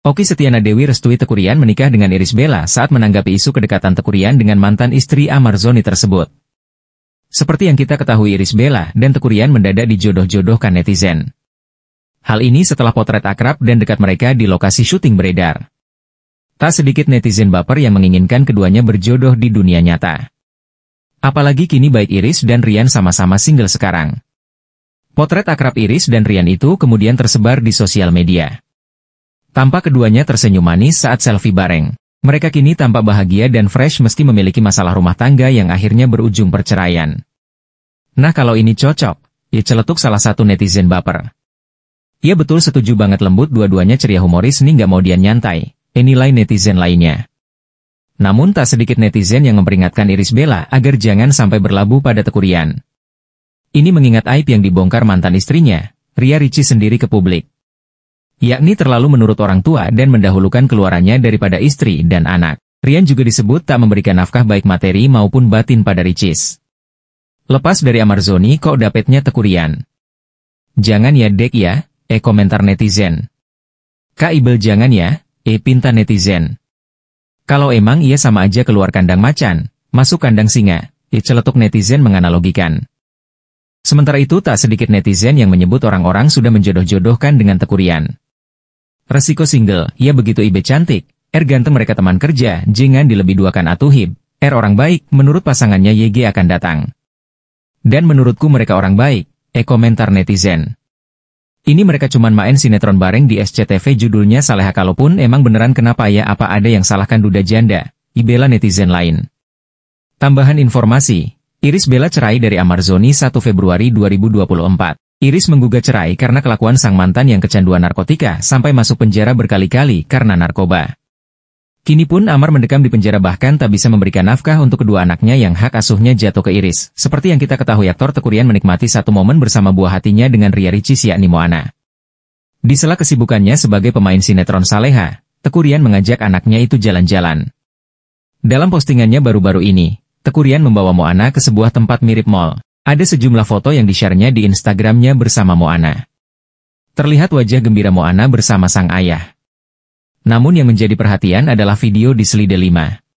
Oki Setiana Dewi restui Tekurian menikah dengan Iris Bella saat menanggapi isu kedekatan Tekurian dengan mantan istri Amar Zoni tersebut. Seperti yang kita ketahui Iris Bella dan Tekurian mendadak dijodoh-jodohkan netizen. Hal ini setelah potret akrab dan dekat mereka di lokasi syuting beredar. Tak sedikit netizen baper yang menginginkan keduanya berjodoh di dunia nyata. Apalagi kini baik Iris dan Rian sama-sama single sekarang. Potret akrab Iris dan Rian itu kemudian tersebar di sosial media. Tampak keduanya tersenyum manis saat selfie bareng. Mereka kini tampak bahagia dan fresh meski memiliki masalah rumah tangga yang akhirnya berujung perceraian. Nah kalau ini cocok, ia celetuk salah satu netizen baper. Ia betul setuju banget lembut dua-duanya ceria humoris nih nggak mau dia nyantai, eh nilai netizen lainnya. Namun tak sedikit netizen yang memperingatkan Iris Bella agar jangan sampai berlabuh pada tekurian. Ini mengingat aib yang dibongkar mantan istrinya, Ria Ricci sendiri ke publik yakni terlalu menurut orang tua dan mendahulukan keluarannya daripada istri dan anak. Rian juga disebut tak memberikan nafkah baik materi maupun batin pada Ricis. Lepas dari Amarzoni kok dapetnya tekurian? Jangan ya dek ya, eh komentar netizen. Kak Ibel jangan ya, eh pinta netizen. Kalau emang ia sama aja keluar kandang macan, masuk kandang singa, eh celetuk netizen menganalogikan. Sementara itu tak sedikit netizen yang menyebut orang-orang sudah menjodoh-jodohkan dengan tekurian. Resiko single, ya begitu Ibe cantik. R er ganteng mereka teman kerja, jangan dilebih duakan Atuhib. R er orang baik, menurut pasangannya YG akan datang. Dan menurutku mereka orang baik, E komentar netizen. Ini mereka cuman main sinetron bareng di SCTV judulnya Saleha kalaupun emang beneran kenapa ya apa ada yang salahkan duda janda, Ibela netizen lain. Tambahan informasi, Iris Bella cerai dari Amarzoni 1 Februari 2024. Iris menggugat cerai karena kelakuan sang mantan yang kecanduan narkotika sampai masuk penjara berkali-kali karena narkoba. Kini pun Amar mendekam di penjara bahkan tak bisa memberikan nafkah untuk kedua anaknya yang hak asuhnya jatuh ke Iris. Seperti yang kita ketahui aktor Tekurian menikmati satu momen bersama buah hatinya dengan Ria Ricis yakni Moana. Di sela kesibukannya sebagai pemain sinetron Saleha, Tekurian mengajak anaknya itu jalan-jalan. Dalam postingannya baru-baru ini, Tekurian membawa Moana ke sebuah tempat mirip mall. Ada sejumlah foto yang di-share-nya di Instagramnya bersama Moana. Terlihat wajah gembira Moana bersama sang ayah. Namun yang menjadi perhatian adalah video di Slide 5.